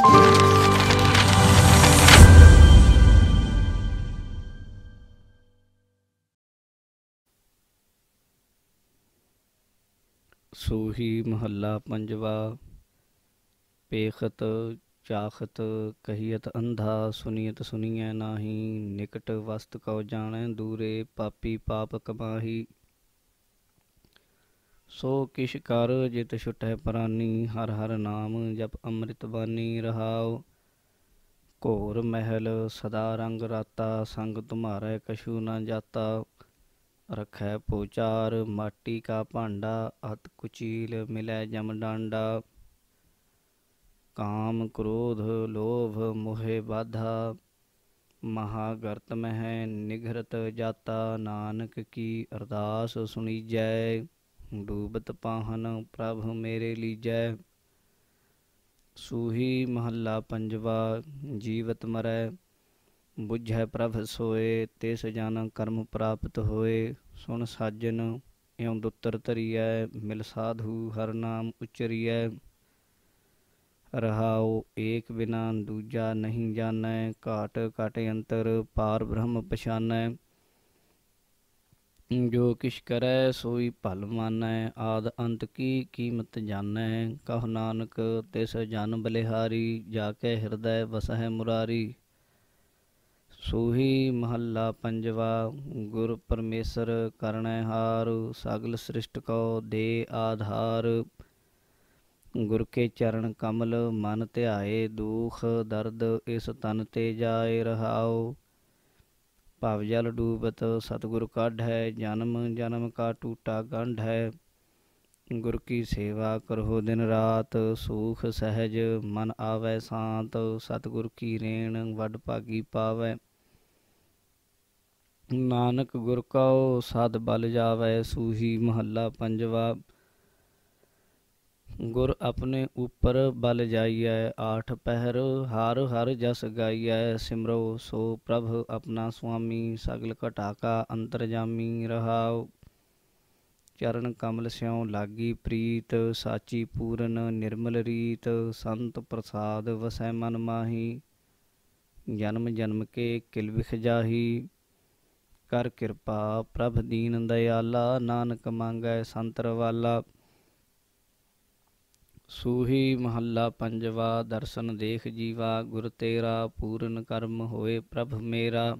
ਸੂਹੀ ਮਹੱਲਾ ਪੰਜਵਾ ਪੇਖਤ ਚਾਖਤ ਕਹੀਤ ਅੰਧਾ ਸੁਨੀਤ ਸੁਨੀਐ ਨਾਹੀ ਨਿਕਟ ਵਸਤ ਕਉ ਜਾਣੈ ਦੂਰੇ ਪਾਪੀ ਪਾਪ ਕਮਾਹੀ ਸੋ ਕਿਛ ਕਰ ਜਿਤ ਛੁਟੈ ਪ੍ਰਾਨੀ ਹਰ ਹਰ ਨਾਮ ਜਪ ਅੰਮ੍ਰਿਤ ਬਾਨੀ ਰਹਾਉ ਕੋਰ ਮਹਿਲ ਸਦਾ ਰੰਗ ਰਾਤਾ ਸੰਗ ਤੁਮਾਰੇ ਕਛੂ ਨਾ ਜਾਤਾ ਰਖੈ ਪੋਚਾਰ ਮਾਟੀ ਕਾ ਭਾਂਡਾ ਅਤ ਕੁਚੀਲ ਮਿਲੈ ਜਮ ਡਾਂਡਾ ਕਾਮ ਕ੍ਰੋਧ ਲੋਭ ਮੋਹਿ ਬਾਧਾ ਗਰਤ ਮਹਿ ਨਿਗਰਤ ਜਾਤਾ ਨਾਨਕ ਕੀ ਅਰਦਾਸ ਸੁਣੀ ਜੈ ਡੂਬਤ ਪਾਹਨ ਪ੍ਰਭ ਮੇਰੇ ਲੀਜੈ ਸੂਹੀ ਮਹੱਲਾ ਪੰਜਵਾ ਜੀਵਤ ਮਰੈ ਬੁਝੈ ਪ੍ਰਭ ਸੋਏ ਤਿਸ ਜਨ ਕਰਮ ਪ੍ਰਾਪਤ ਹੋਏ ਸੁਣ ਸਾਜਨ ਇਉਂ ਦੁੱਤਰ ਤਰੀਐ ਮਿਲ ਸਾਧੂ ਹਰ ਨਾਮ ਉਚਰੀਐ ਰਹਾਉ ਏਕ ਬਿਨਾ ਦੂਜਾ ਨਹੀਂ ਜਾਣੈ ਘਾਟ ਘਟ ਅੰਤਰ ਪਾਰ ਬ੍ਰਹਮ ਪਛਾਨੈ ਜੋ ਕਿਛ ਕਰੈ ਸੋਈ ਭਲ ਮਾਨੈ ਆਦ ਅੰਤ ਕੀ ਕੀਮਤ ਜਾਣੈ ਕਹ ਨਾਨਕ ਤਿਸ ਜਨ ਬਲਿਹਾਰੀ ਜਾ ਕੇ ਹਿਰਦੈ ਵਸਹਿ ਮੁਰਾਰੀ ਸੋਹੀ ਮਹੱਲਾ ਪੰਜਵਾ ਗੁਰ ਪਰਮੇਸ਼ਰ ਕਰਨੈ ਹਾਰ ਸਗਲ ਸ੍ਰਿਸ਼ਟ ਕੋ ਦੇ ਆਧਾਰ ਗੁਰ ਕੇ ਚਰਨ ਕਮਲ ਮਨ ਧਿਆਏ ਦੁਖ ਦਰਦ ਇਸ ਤਨ ਤੇ ਜਾਏ ਰਹਾਓ ਭਵ ਜਲ ਡੂਬਤ ਸਤਗੁਰ ਹੈ ਜਨਮ ਜਨਮ ਕਾ ਟੂਟਾ ਗੰਢ ਹੈ ਗੁਰ ਕੀ ਸੇਵਾ ਕਰੋ ਦਿਨ ਰਾਤ ਸੂਖ ਸਹਿਜ ਮਨ ਆਵੈ ਸਾਤ ਸਤਗੁਰ ਕੀ ਰੇਣ ਵੱਡ ਭਾਗੀ ਪਾਵੈ ਨਾਨਕ ਗੁਰ ਕਉ ਸਦ ਬਲ ਜਾਵੈ ਸੂਹੀ ਮਹੱਲਾ ਪੰਜਵਾ ਗੁਰ ਆਪਣੇ ਉੱਪਰ ਬਲ ਜਾਈਐ ਆਠ ਪਹਿਰ ਹਰ ਹਰ ਜਸ ਗਾਈਐ ਸਿਮਰੋ ਸੋ ਪ੍ਰਭ ਆਪਣਾ ਸੁਆਮੀ ਸਗਲ ਘਟਾ ਕਾ ਅੰਤਰਜਾਮੀ ਰਹਾਉ ਚਰਨ ਕਮਲ ਸਿਉ ਲਾਗੀ ਪ੍ਰੀਤ ਸਾਚੀ ਪੂਰਨ ਨਿਰਮਲ ਰੀਤ ਸੰਤ ਪ੍ਰਸਾਦ ਵਸੈ ਮਨ ਮਾਹੀ ਜਨਮ ਜਨਮ ਕੇ ਕਿਲ ਵਿਖ ਜਾਹੀ ਕਰ ਕਿਰਪਾ ਪ੍ਰਭ ਦੀਨ ਦਇਆਲਾ ਨਾਨਕ ਮੰਗੈ ਸੰਤਰ ਵਾਲਾ ਸੂਹੀ ਮਹੱਲਾ ਪੰਜਵਾ ਦਰਸ਼ਨ ਦੇਖ ਜੀਵਾ ਗੁਰ ਤੇਰਾ ਪੂਰਨ ਕਰਮ ਹੋਏ ਪ੍ਰਭ ਮੇਰਾ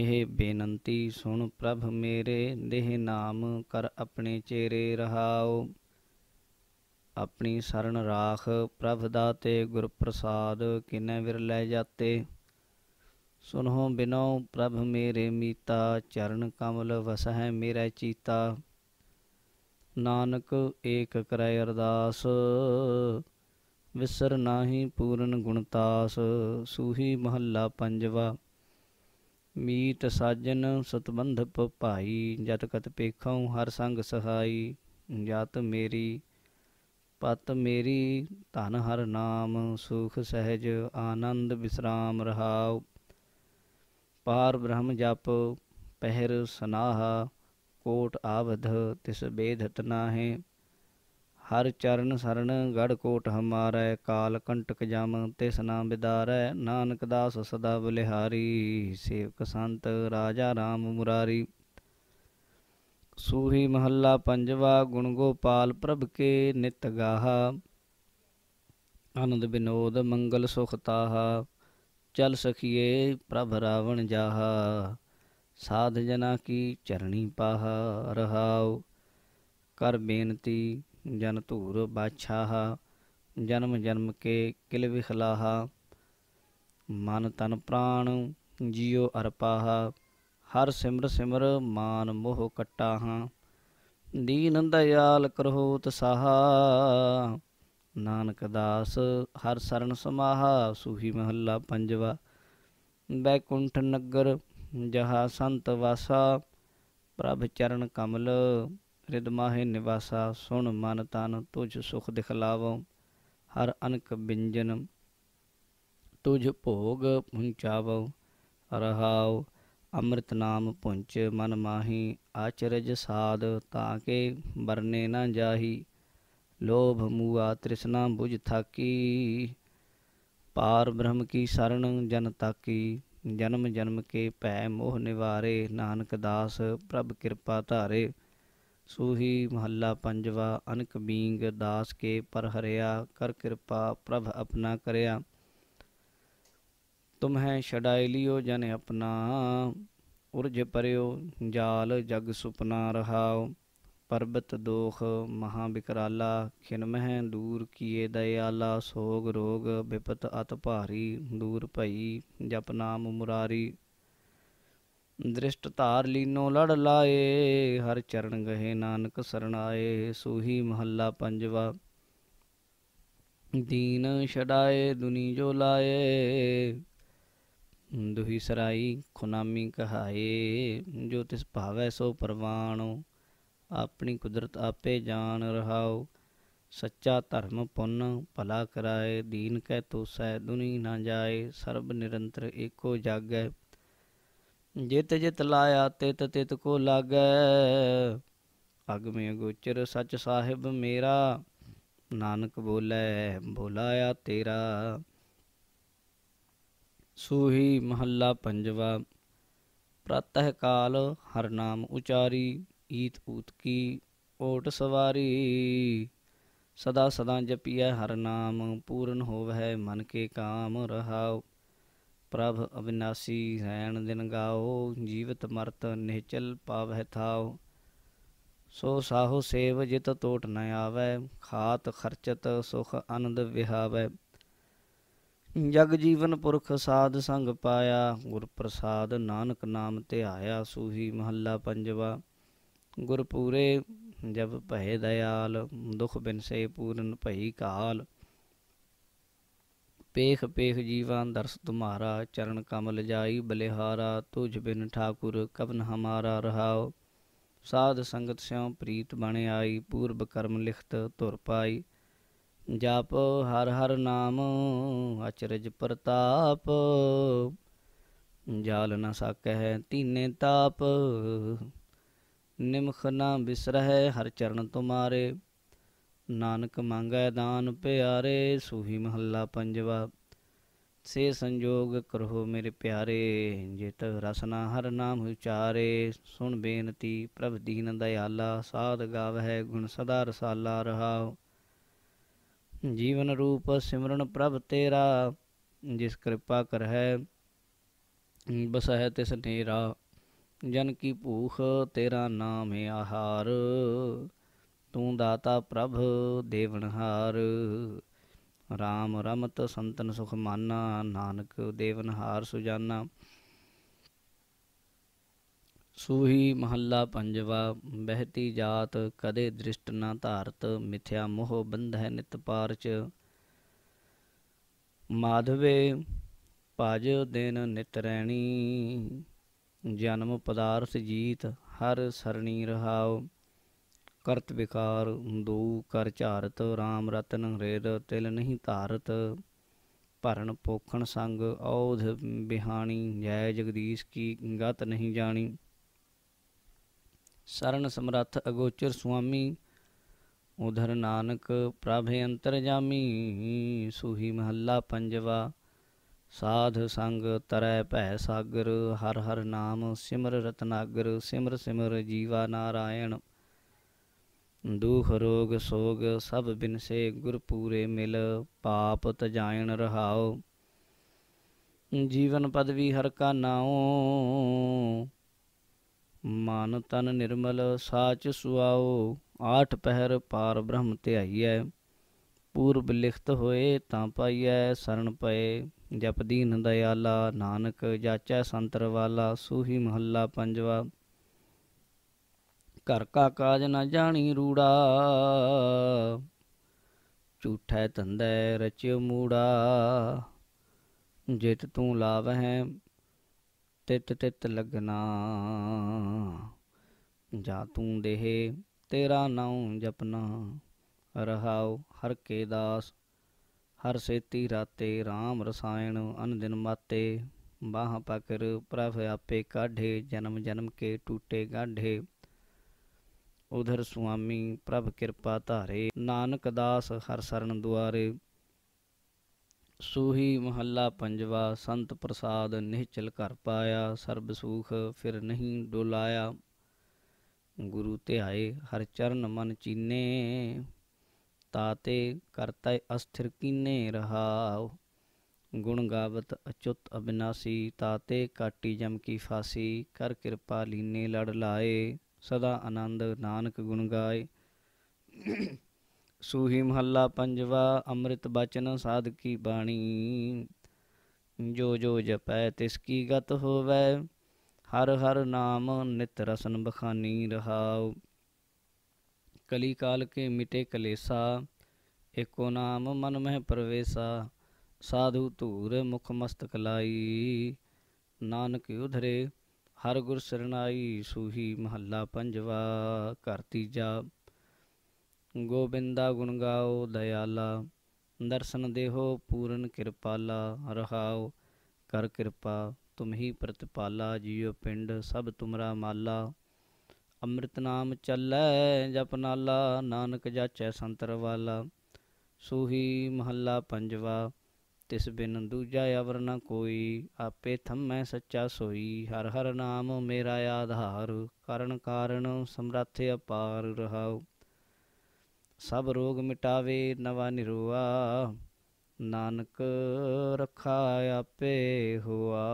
ਇਹ ਬੇਨੰਤੀ ਸੁਣ ਪ੍ਰਭ ਮੇਰੇ ਦੇਹ ਨਾਮ ਕਰ ਆਪਣੇ ਚੇਰੇ ਰਹਾਓ ਆਪਣੀ ਸ਼ਰਨ ਰਾਖ ਪ੍ਰਭ ਦਾ ਤੇ ਗੁਰ ਪ੍ਰਸਾਦ ਕਿਨੈ ਵਿਰ ਲੈ ਜਾਤੇ ਸੁਨਹੁ ਬਿਨੋ ਪ੍ਰਭ ਮੇਰੇ ਮੀਤਾ ਚਰਨ ਕਮਲ ਵਸਹਿ ਮੇਰਾ ਚੀਤਾ ਨਾਨਕ ਏਕ ਕਰੈ ਅਰਦਾਸ ਵਿਸਰ ਨਾਹੀ ਪੂਰਨ ਗੁਣਤਾਸ ਸੂਹੀ ਮਹੱਲਾ ਪੰਜਵਾ ਮੀਤ ਸਾਜਨ ਸਤਬੰਧ ਭਾਈ ਜਤ ਕਤ ਪੇਖਉ ਹਰ ਸੰਗ ਸਹਾਈ ਜਤ ਮੇਰੀ ਪਤ ਮੇਰੀ ਧਨ ਹਰ ਨਾਮ ਸੁਖ ਸਹਿਜ ਆਨੰਦ ਵਿਸਰਾਮ ਰਹਾਉ ਪਾਰ ਬ੍ਰਹਮ ਜਪ ਪਹਿਰ ਸਨਾਹਾ ਕੋਟ ਆਵਧ ਤਿਸ ਬੇਧਤ ਨਾਹੇ ਹਰ ਚਰਨ ਸਰਣ ਗੜ ਕੋਟ ਹਮਾਰੈ ਕਾਲ ਕੰਟਕ ਜਮ ਤਿਸ ਨਾ ਬਿਦਾਰੈ ਨਾਨਕ ਦਾਸ ਸਦਾ ਬਲਿਹਾਰੀ ਸੇਵਕ ਸੰਤ ਰਾਜਾ RAM ਮੁਰਾਰੀ ਸੂਹੀ ਮਹੱਲਾ ਪੰਜਵਾ ਗੁਣ ਗੋਪਾਲ ਪ੍ਰਭ ਕੇ ਨਿਤ ਗਾਹਾ ਆਨੰਦ ਬਿਨੋਦ ਮੰਗਲ ਸੁਖ ਤਾਹਾ ਚਲ ਸਖੀਏ ਪ੍ਰਭ ਰਾਵਣ ਜਾਹਾ ਸਾਧ ਜਨਾ ਕੀ ਚਰਣੀ ਪਾਹ ਰਹਾਉ ਕਰ ਬੇਨਤੀ ਜਨ ਧੂਰ ਬਾਛਾਹ ਜਨਮ ਜਨਮ ਕੇ ਕਿਲ ਵਿਖਲਾਹ ਮਨ ਤਨ ਪ੍ਰਾਣ ਜਿਉ ਅਰਪਾਹ ਹਰ ਸਿਮਰ ਸਿਮਰ ਮਾਨ ਮੋਹ ਕਟਾਹਾਂ ਦੀਨ ਦਇਆਲ ਕਰਹੁ ਤਸਾਹ ਨਾਨਕ ਦਾਸ ਹਰ ਸਰਨ ਸਮਾਹ ਸੂਹੀ ਮਹੱਲਾ ਪੰਜਵਾ ਬੈਕੁੰਠ ਨਗਰ ਜਹਾ ਸੰਤ ਵਾਸਾ ਪ੍ਰਭ ਚਰਨ ਕਮਲ ਰਿਦ ਮਾਹੇ ਨਿਵਾਸਾ ਸੁਣ ਮਨ ਤਨ ਤੁਝ ਸੁਖ ਦਿਖਲਾਵੋ ਹਰ ਅਨਕ ਬਿੰਜਨ ਤੁਝ ਭੋਗ ਪੁੰਚਾਵੋ ਰਹਾਉ ਅੰਮ੍ਰਿਤ ਨਾਮ ਪੁੰਚ ਮਨ ਮਾਹੀ ਆਚਰਜ ਸਾਧ ਤਾਂ ਕੇ ਬਰਨੇ ਨਾ ਜਾਹੀ ਲੋਭ ਮੂਆ ਤ੍ਰਿਸ਼ਨਾ ਬੁਝ ਥਾਕੀ ਪਾਰ ਬ੍ਰਹਮ ਕੀ ਸਰਣ ਜਨ ਤਾਕੀ ਜਨਮ ਜਨਮ ਕੇ ਭੈ ਮੋਹ ਨਿਵਾਰੇ ਨਾਨਕ ਦਾਸ ਪ੍ਰਭ ਕਿਰਪਾ ਧਾਰੇ ਸੂਹੀ ਮਹੱਲਾ ਪੰਜਵਾ ਅਨਕ ਬੀਂਗ ਦਾਸ ਕੇ ਪਰ ਹਰਿਆ ਕਰ ਕਿਰਪਾ ਪ੍ਰਭ ਆਪਣਾ ਕਰਿਆ ਤੁਮ ਹੈ ਛਡਾਇ ਲਿਓ ਜਨ ਆਪਣਾ ਉਰਜ ਪਰਿਓ ਜਾਲ ਜਗ ਸੁਪਨਾ ਰਹਾਓ ਪਰਬਤ ਦੋਖ ਮਹਾ ਬਿਕਰਾਲਾ ਖਿਨਮਹ ਦੂਰ ਕੀਏ ਦਇਆਲਾ ਸੋਗ ਰੋਗ ਵਿਪਤ ਅਤ ਭਾਰੀ ਦੂਰ ਭਈ ਜਪ ਨਾਮ ਮੁਰਾਰੀ ਦ੍ਰਿਸ਼ਟ ਧਾਰ ਲੀਨੋ ਲੜ ਲਾਏ ਹਰ ਚਰਨ ਗਏ ਨਾਨਕ ਸਰਣਾਏ ਸੂਹੀ ਮਹੱਲਾ ਪੰਜਵਾ ਦੀਨ ਛਡਾਏ ਦੁਨੀ ਜੋ ਲਾਏ ਦੁਹੀ ਸਰਾਈ ਖੁਨਾਮੀ ਕਹਾਏ ਜੋ ਤਿਸ ਭਾਵੈ ਸੋ ਪਰਵਾਣੋ ਆਪਣੀ ਕੁਦਰਤ ਆਪੇ ਜਾਣ ਰਹਾਉ ਸੱਚਾ ਧਰਮ ਪੁੰਨ ਭਲਾ ਕਰਾਏ ਦੀਨ ਕੈ ਤੋਸੈ ਦੁਨੀ ਨਾ ਜਾਏ ਸਰਬ ਨਿਰੰਤਰ ਏਕੋ ਜਾਗੈ ਜਿਤ ਜਿਤ ਲਾਇਆ ਤਿਤ ਤਿਤ ਕੋ ਲਾਗੈ ਅਗਮੇ ਗੋਚਰ ਸਚ ਸਾਹਿਬ ਮੇਰਾ ਨਾਨਕ ਬੋਲੇ ਬੋਲਾਇਆ ਤੇਰਾ ਸੂਹੀ ਮਹੱਲਾ ਪੰਜਵਾ ਪ੍ਰਤਹਿ ਕਾਲ ਹਰ ਨਾਮ ਉਚਾਰੀ ਈਤ ਊਤ ਕੀ ਓਟ ਸਵਾਰੀ ਸਦਾ ਸਦਾ ਜਪੀਐ ਹਰ ਨਾਮ ਪੂਰਨ ਹੋਵਹਿ ਮਨ ਕੇ ਕਾਮ ਰਹਾਉ ਪ੍ਰਭ ਅਵਿਨਾਸੀ ਰੈਣ ਦਿਨ ਗਾਉ ਜੀਵਤ ਮਰਤ ਨਿਚਲ ਪਾਵਹਿ ਥਾਉ ਸੋ ਸਾਹੋ ਸੇਵ ਜਿਤ ਟੋਟ ਨ ਆਵੈ ਖਾਤ ਖਰਚਤ ਸੁਖ ਆਨੰਦ ਵਿਹਾਵੈ ਜਗ ਜੀਵਨ ਪੁਰਖ ਸਾਧ ਸੰਗ ਪਾਇਆ ਗੁਰ ਪ੍ਰਸਾਦ ਨਾਨਕ ਨਾਮ ਧਿਆਇਆ ਸੂਹੀ ਮਹੱਲਾ ਪੰਜਵਾ ਗੁਰਪੂਰੇ ਜਬ ਭਏ ਦਇਆਲ ਦੁਖ ਬਿਨ ਸੇ ਪੂਰਨ ਭਈ ਕਾਲ ਪੇਖ ਪੇਖ ਜੀਵਾਂ ਦਰਸ ਤੁਮਾਰਾ ਚਰਨ ਕਮਲ ਜਾਈ ਬਲਿਹਾਰਾ ਤੁਝ ਬਿਨ ਠਾਕੁਰ ਕਬਨ ਹਮਾਰਾ ਰਹਾਓ ਸਾਧ ਸੰਗਤ ਸਿਉ ਪ੍ਰੀਤ ਬਣ ਆਈ ਪੂਰਬ ਕਰਮ ਲਿਖਤ ਧੁਰ ਪਾਈ ਜਪ ਹਰ ਹਰ ਨਾਮ ਅਚਰਜ ਪ੍ਰਤਾਪ ਜਾਲ ਨਾ ਸਕੈ ਤੀਨੇ ਤਾਪ ਨਿਮਖ ਨਾ ਬਿਸਰਹਿ ਹਰ ਚਰਨ ਤੁਮਾਰੇ ਨਾਨਕ ਮੰਗੈ ਦਾਨ ਪਿਆਰੇ ਸੂਹੀ ਮਹੱਲਾ ਪੰਜਵਾ ਸੇ ਸੰਜੋਗ ਕਰੋ ਮੇਰੇ ਪਿਆਰੇ ਜਿਤ ਰਸਨਾ ਹਰ ਨਾਮ ਉਚਾਰੇ ਸੁਣ ਬੇਨਤੀ ਪ੍ਰਭ ਦੀਨ ਦਇਆਲਾ ਸਾਧ ਗਾਵਹਿ ਗੁਣ ਸਦਾ ਰਸਾਲਾ ਰਹਾਉ ਜੀਵਨ ਰੂਪ ਸਿਮਰਨ ਪ੍ਰਭ ਤੇਰਾ ਜਿਸ ਕਿਰਪਾ ਕਰਹਿ ਬਸਹਿ ਤਿਸ ਨੇਰਾ ਜਨ ਕੀ ਭੂਖ ਤੇਰਾ ਨਾਮ ਹੈ ਆਹਾਰ ਤੂੰ ਦਾਤਾ ਪ੍ਰਭ ਦੇਵਨਹਾਰ RAM ਰਮਤ ਸੰਤਨ ਸੁਖ ਮਾਨਾ ਨਾਨਕ ਦੇਵਨਹਾਰ ਸੁਜਾਨਾ ਸੂਹੀ ਮਹੱਲਾ ਪੰਜਵਾ ਬਹਿਤੀ ਜਾਤ ਕਦੇ ਦ੍ਰਿਸ਼ਟ ਨਾ ਧਾਰਤ ਮਿਥਿਆ ਮੋਹ ਬੰਧੈ ਨਿਤ ਪਾਰਚ ਮਾਧਵੇ ਭਜ ਦਿਨ ਨਿਤ ਰਹਿਣੀ ਜਨਮ ਪਦਾਰਥ ਜੀਤ ਹਰ ਸਰਣੀ ਰਹਾਉ ਕਰਤ ਵਿਕਾਰ ਦੂ ਕਰ ਝਾਰਤ RAM ਰਤਨ ਰੇਦ ਤਿਲ ਨਹੀਂ ਧਾਰਤ ਭਰਨ ਪੋਖਣ ਸੰਗ ਔਧ ਬਿਹਾਣੀ ਜੈ ਜਗਦੀਸ਼ ਕੀ ਗਤ ਨਹੀਂ ਜਾਣੀ ਸਰਨ ਸਮਰੱਥ ਅਗੋਚਰ ਸੁਆਮੀ ਉਧਰ ਨਾਨਕ ਪ੍ਰਭ ਅੰਤਰ ਜਾਮੀ ਸੁਹੀ ਮਹੱਲਾ ਪੰਜਵਾ ਸਾਧ ਸੰਗ ਤਰੈ ਭੈ ਸਾਗਰ ਹਰ ਹਰ ਨਾਮ ਸਿਮਰ ਰਤਨਾਗਰ ਸਿਮਰ ਸਿਮਰ ਜੀਵਾ ਨਾਰਾਇਣ ਦੂਖ ਰੋਗ ਸੋਗ ਸਭ ਬਿਨਸੇ ਗੁਰ ਪੂਰੇ ਮਿਲ ਪਾਪ ਤਜਾਇਣ ਰਹਾਓ ਜੀਵਨ ਪਦਵੀ ਹਰ ਕਾ ਨਾਉ ਮਨ ਤਨ ਨਿਰਮਲ ਸਾਚ ਸੁਆਓ ਆਠ ਪਹਿਰ ਪਾਰ ਬ੍ਰਹਮ ਧਿਆਈਐ ਪੂਰਬ ਲਿਖਤ ਹੋਏ ਤਾਂ ਪਾਈਐ ਸਰਣ ਪਏ ਜਪਦੀਨ ਦਇਆਲਾ ਨਾਨਕ ਜਾਚੈ ਸੰਤਰ ਵਾਲਾ ਸੂਹੀ ਮਹੱਲਾ ਪੰਜਵਾ ਘਰ ਕਾ ਕਾਜ ਨਾ ਜਾਣੀ ਰੂੜਾ ਝੂਠੈ ਤੰਦੈ ਰਚਿਓ ਮੂੜਾ ਜਿਤ ਤੂੰ ਲਾਵਹਿ ਤਿਤ ਤਿਤ ਲਗਨਾ ਜਾ ਤੂੰ ਦੇਹ ਤੇਰਾ ਨਾਮ ਜਪਨਾ ਰਹਾਉ ਹਰ ਕੇ ਦਾਸ ਹਰ ਸੇਤੀ ਰਾਤੇ RAM ਰਸਾਇਣ ਅਨ ਦਿਨ ਮਾਤੇ ਬਾਹ ਪਕਰ ਪ੍ਰਭ ਆਪੇ ਕਾਢੇ ਜਨਮ ਜਨਮ ਕੇ ਟੂਟੇ ਗਾਢੇ ਉਧਰ ਸੁਆਮੀ ਪ੍ਰਭ ਕਿਰਪਾ ਧਾਰੇ ਨਾਨਕ ਦਾਸ ਹਰ ਸਰਨ ਦੁਆਰੇ ਸੂਹੀ ਮਹੱਲਾ ਪੰਜਵਾ ਸੰਤ ਪ੍ਰਸਾਦ ਨਿਹਚਲ ਘਰ ਪਾਇਆ ਸਰਬ ਸੁਖ ਫਿਰ ਨਹੀਂ ਡੋਲਾਇਆ ਗੁਰੂ ਧਿਆਏ ਹਰ ਚਰਨ ਮਨ ਚੀਨੇ ਤਾਤੇ ਕਰਤਾ ਅਸਥਿਰ ਕੀਨੇ रहाओ ਗੁਣ ਗਾਵਤ ਅਚੁੱਤ ਅਬਿਨਾਸੀ ਤਾਤੇ ਕਾਟੀ ਜਮ ਕੀ ਫਾਸੀ ਕਰ ਕਿਰਪਾ ਲੀਨੇ ਲੜ ਲਾਏ ਸਦਾ ਆਨੰਦ ਨਾਨਕ ਗੁਣ ਗਾਏ ਸੂਹੀ ਮਹੱਲਾ ਪੰਜਵਾ ਅੰਮ੍ਰਿਤ ਬਚਨ ਸਾਧਕੀ ਬਾਣੀ ਜੋ ਜੋ ਜਪੈ ਤਿਸ ਕੀ ਗਤ ਹੋਵੈ ਹਰ ਹਰ ਨਾਮ ਨਿਤ ਰਸਨ ਬਖਾਨੀ ਰਹਾਉ ਕਲੀ ਕਾਲ ਕੇ ਮਿਟੇ ਕਲੇਸਾ एको ਨਾਮ ਮਨ ਮਹਿ प्रवेशा ਸਾਧੂ ਧੂਰ ਮੁਖ ਮਸਤਕ ਲਾਈ ਨਾਨਕ ਉਧਰੇ ਹਰ ਗੁਰ ਸਰਣਾਈ ਸੂਹੀ ਮਹੱਲਾ ਪੰਜਵਾ ਕਰਤੀ ਜਾ ਗੋਬਿੰਦਾ ਗੁਣ ਗਾਓ ਦਇਆਲਾ ਦਰਸ਼ਨ ਦੇਹੋ ਪੂਰਨ ਕਿਰਪਾਲਾ ਰਹਾਓ ਕਰ ਕਿਰਪਾ ਤੁਮਹੀ ਪ੍ਰਤਪਾਲਾ ਜੀਉ ਪਿੰਡ ਸਭ ਤੁਮਰਾ ਮਾਲਾ ਅੰਮ੍ਰਿਤ ਨਾਮ ਚੱਲੈ ਜਪਨਾਲਾ ਨਾਨਕ ਜਾਚੈ ਸੰਤਰ ਵਾਲਾ ਸੂਹੀ ਮਹੱਲਾ ਪੰਜਵਾ ਤਿਸ ਬਿਨ ਦੂਜਾ ਅਵਰ ਨ ਕੋਈ ਆਪੇ ਥੰਮੈ ਸੱਚਾ ਸੋਈ ਹਰ ਹਰ ਨਾਮ ਮੇਰਾ ਆਧਾਰ ਕਰਨ ਕਾਰਨ ਸਮਰੱਥ ਅਪਾਰ ਰਹਾਉ ਸਭ ਰੋਗ ਮਿਟਾਵੇ ਨਵਾ ਨਿਰੂਆ ਨਾਨਕ ਰਖਾ ਆਪੇ ਹੁਆ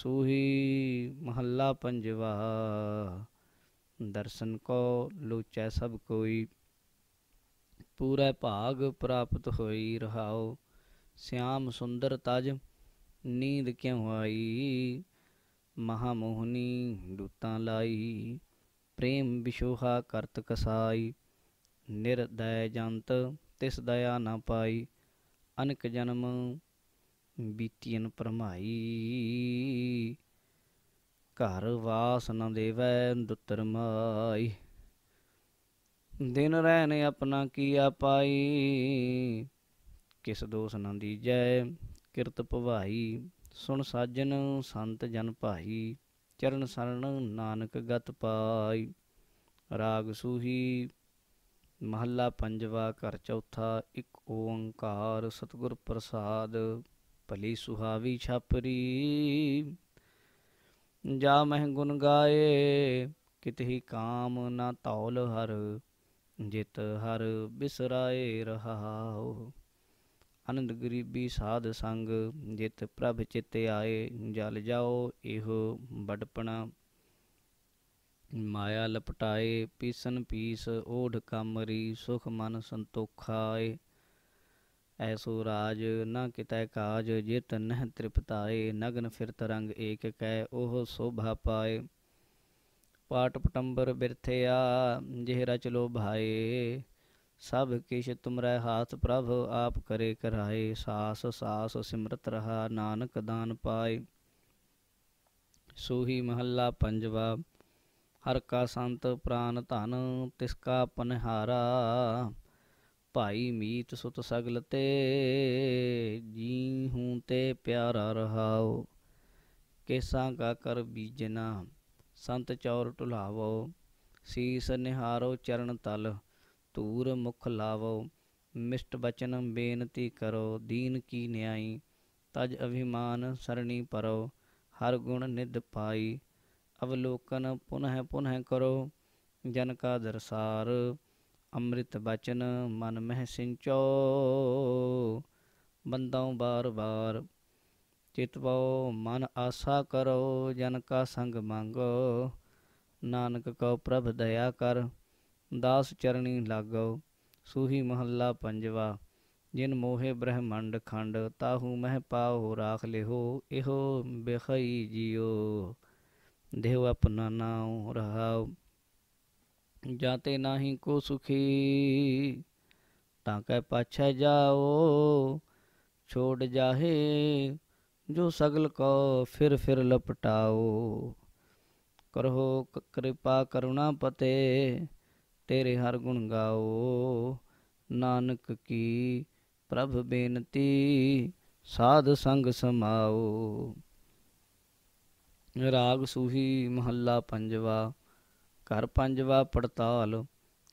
ਸੂਹੀ ਮਹੱਲਾ ਪੰਜਵਾ ਦਰਸ਼ਨ ਕੋ ਲੋਚੈ ਸਭ ਕੋਈ ਪੂਰੇ ਭਾਗ ਪ੍ਰਾਪਤ ਹੋਈ ਰਹਾਉ ਸਿਆਮ ਸੁੰਦਰ ਤਜ ਨੀਂਦ ਕਿਉ ਆਈ ਮਹਾ ਮੋਹਨੀ ਦੂਤਾਂ ਲਾਈ ਪ੍ਰੇਮ ਵਿਸ਼ੋਹਾ ਕਰਤ ਕਸਾਈ ਨਿਰਦੈ ਜੰਤ ਤਿਸ ਦਇਆ ਨਾ ਪਾਈ ਅਨਕ ਜਨਮ ਬੀਤੀਨ ਪਰਮਾਈ ਘਰ ਵਾਸ ਨ ਦੇਵੈ ਦੁੱਤਰ ਮਾਈ ਦਿਨ ਰਹਿਣ ਆਪਣਾ ਕੀਆ ਪਾਈ ਕਿਸ ਦੋਸ ਨ ਦੀਜੈ ਕਿਰਤ ਭਵਾਈ ਸੁਣ ਸਾਜਨ ਸੰਤ ਜਨ ਭਾਈ ਚਰਨ ਸਰਣ ਨਾਨਕ ਗਤ ਪਾਈ ਰਾਗ ਸੂਹੀ ਮਹੱਲਾ ਪੰਜਵਾ ਘਰ ਚੌਥਾ ਇੱਕ ਓੰਕਾਰ ਸਤਿਗੁਰ ਪ੍ਰਸਾਦ ਭਲੀ ਸੁਹਾਵੀ ਛਪਰੀ ਜਾ ਮਹਿ ਗੁਣ ਗਾਏ ਕਿਤੇ ਹੀ ਕਾਮ ਨਾ ਤੌਲ ਹਰ ਜਿਤ ਹਰ ਬਿਸਰਾਏ ਰਹਾਉ ਅਨੰਦ ਗਰੀਬੀ ਸਾਧ ਸੰਗ ਜਿਤ ਪ੍ਰਭ ਚਿਤ ਆਏ ਜਲ ਜਾਓ ਇਹੋ ਬਡਪਣਾ ਮਾਇਆ ਲਪਟਾਏ ਪੀਸਨ ਪੀਸ ਓਢ ਕਮਰੀ ਸੁਖ ਮਨ ਸੰਤੋਖਾਏ ਐਸੋ ਰਾਜ ਨਾ ਕਿਤੈ ਕਾਜ ਜਿਤ ਨਹ ਤ੍ਰਿਪਤਾਏ ਨਗਨ ਫਿਰ ਤਰੰਗ ਏਕ ਕੈ ਉਹ ਸੋਭਾ ਪਾਏ ਪਾਟ ਪਟੰਬਰ ਬਿਰਥਿਆ ਜਿਹ ਰਚ ਲੋ ਭਾਏ ਸਭ ਕਿਛ ਤੁਮਰੇ ਹਾਥ ਪ੍ਰਭ ਆਪ ਕਰੇ ਕਰਾਏ ਸਾਸ ਸਾਸ ਸਿਮਰਤ ਰਹਾ ਨਾਨਕ ਦਾਨ ਪਾਏ ਸੋਹੀ ਮਹੱਲਾ ਪੰਜਵਾ ਹਰ ਕਾ ਸੰਤ ਪ੍ਰਾਨ ਧਨ ਤਿਸ ਕਾ ਪਨਹਾਰਾ ਭਾਈ ਮੀਤ ਸੁਤ ਸਗਲ ਤੇ ਜੀ ਹੂੰ ਤੇ ਪਿਆਰਾ ਰਹਾਓ ਕੇਸਾਂ ਕਾ ਕਰ ਬੀਜਨਾ ਸੰਤ ਚੌਰ ਟੁਲਾਵੋ ਸੀਸ ਨਿਹਾਰੋ ਚਰਨ ਤਲ ਧੂਰ ਮੁਖ ਲਾਵੋ ਮਿਸ਼ਟ ਬਚਨ ਬੇਨਤੀ ਕਰੋ ਦੀਨ ਕੀ ਨਿਆਈ ਤਜ ਅਭਿਮਾਨ ਸਰਣੀ ਪਰੋ ਹਰ ਗੁਣ ਨਿਧ ਪਾਈ ਅਵਲੋਕਨ ਪੁਨਹ ਪੁਨਹ ਕਰੋ ਜਨ ਕਾ ਦਰਸਾਰ ਅੰਮ੍ਰਿਤ ਬਚਨ ਮਨ ਮਹਿ ਸਿੰਚੋ ਬੰਦਾਉ ਬਾਰ ਬਾਰ ਚਿਤ ਪਾਉ ਮਨ ਆਸਾ ਕਰੋ ਜਨ ਕਾ ਸੰਗ ਮੰਗੋ ਨਾਨਕ ਕਉ ਪ੍ਰਭ ਦਇਆ ਕਰ ਦਾਸ ਚਰਣੀ ਲਾਗੋ ਸੂਹੀ ਮਹੱਲਾ ਪੰਜਵਾ ਜਿਨ ਮੋਹਿ ਬ੍ਰਹਮੰਡ ਖੰਡ ਤਾਹੂ ਮਹਿ ਪਾਉ ਰਾਖ ਲਿਹੋ ਇਹੋ ਬਿਖਈ ਜਿਓ ਦੇਵ ਆਪਣਾ ਨਾਉ ਰਹਾਉ ਜਾਤੇ ਨਾਹੀ ਕੋ ਸੁਖੀ ਤਾਂ ਕਹਿ ਪਾਛੈ ਜਾਓ ਛੋੜ ਜਾਹੇ ਜੋ ਸਗਲ ਕੋ ਫਿਰ ਫਿਰ ਲਪਟਾਓ ਕਰੋ ਕਿਰਪਾ ਕਰੁਣਾ ਪਤੇ ਤੇਰੇ ਹਰ ਗੁਣ ਗਾਓ ਨਾਨਕ ਕੀ ਪ੍ਰਭ ਬੇਨਤੀ ਸਾਧ ਸੰਗ ਸਮਾਓ ਰਾਗ ਸੂਹੀ ਮਹੱਲਾ ਪੰਜਵਾ ਘਰ ਪੰਜਵਾ ਪੜਤਾਲ